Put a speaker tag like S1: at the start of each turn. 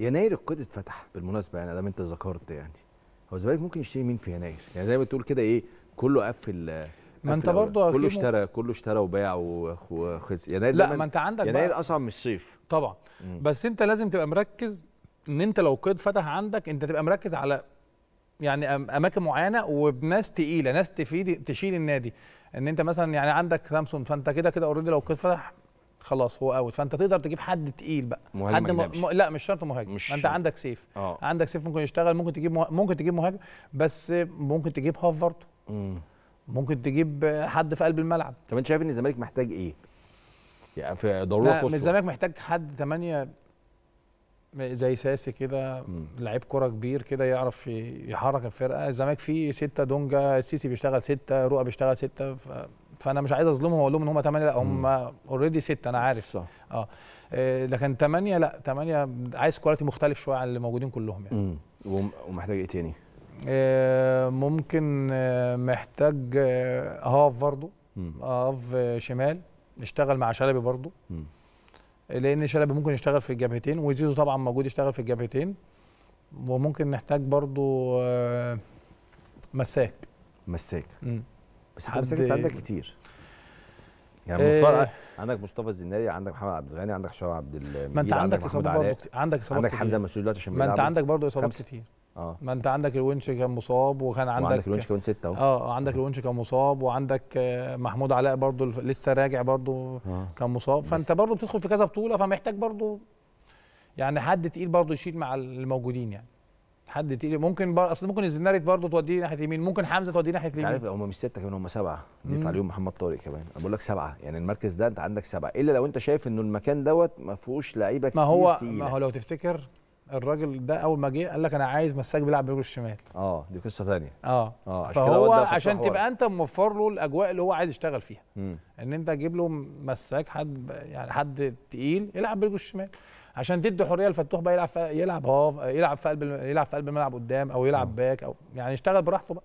S1: يناير القيد اتفتح بالمناسبه يعني دام انت ذكرت يعني هو الزمالك ممكن يشتري مين في يناير؟ يعني زي ما تقول كده ايه كله قفل ما انت برضه كله اشترى كله اشترى وباع وخس يناير لا ما انت عندك يناير اصعب من الصيف طبعا مم. بس انت لازم تبقى مركز ان انت لو قيد فتح عندك انت تبقى مركز على يعني اماكن معينه وبناس تقيله ناس تفيد تشيل النادي ان انت مثلا يعني عندك سامسون فانت كده كده اوريدي لو قيد فتح خلاص هو اوت فانت تقدر تجيب حد تقيل بقى مهاجم حد م... م... لا مش شرط مهاجم مش انت عندك سيف أوه. عندك سيف ممكن يشتغل ممكن تجيب مه... ممكن تجيب مهاجم بس ممكن تجيب هاف ممكن تجيب حد في قلب الملعب طب انت شايف ان الزمالك محتاج ايه؟ يعني في ضروره قصوى الزمالك محتاج حد ثمانية زي ساسي كده لعيب كره كبير كده يعرف يحرك الفرقه الزمالك فيه سته دونجا السيسي بيشتغل سته رؤى بيشتغل سته ف... فانا مش عايز اظلمهم واقول لهم ان هم 8 لا هم اوريدي 6 انا عارف صح اه, آه، لكن 8 لا 8 عايز كواليتي مختلف شويه عن اللي موجودين كلهم يعني ومحتاج ايه تاني؟ آه، ممكن آه، محتاج هاف برضه هاف شمال اشتغل مع شلبي برضه لان شلبي ممكن يشتغل في الجبهتين وزيزو طبعا موجود يشتغل في الجبهتين وممكن نحتاج برضه مساك مساك بس انت عندك كتير يعني إيه عندك مصطفى الزناري عندك محمد عبد الغني عندك شعب عبد المجيد ما انت عندك اصابات برضه عندك اصابات عندك حمزه مسؤول دلوقتي عشان ما انت عندك برضه اصابات كتير اه ما انت عندك الونش كان مصاب وكان عندك وعندك الونش كان سته اهو آه،, اه عندك الونش كان مصاب وعندك آه، محمود علاء برضه لسه راجع برضه آه. كان مصاب فانت برضه بتدخل في كذا بطوله فمحتاج برضه يعني حد تقيل برضه يشيل مع الموجودين يعني حد تقيل ممكن بر... اصل ممكن الزناريت برضه توديه ناحيه يمين ممكن حمزه توديه ناحيه يمين عارف هم مش سته كمان هم سبعه ضيف عليهم محمد طارق كمان انا بقول لك سبعه يعني المركز ده انت عندك سبعه الا لو انت شايف انه المكان دوت ما فيهوش لعيبه كتير ما هو تقيلة. ما هو لو تفتكر الراجل ده اول ما جه قال لك انا عايز مساك بيلعب برجله الشمال اه دي قصه ثانيه اه اه عشان فهو عشان تبقى انت موفر له الاجواء اللي هو عايز يشتغل فيها مم. ان انت تجيب له مساك حد يعني حد تقيل يلعب برجله الشمال عشان تدي حريه لفتوح بقى يلعب في يلعب يلعب في قلب يلعب في قلب الملعب قدام او يلعب آه. باك او يعني يشتغل براحته بقى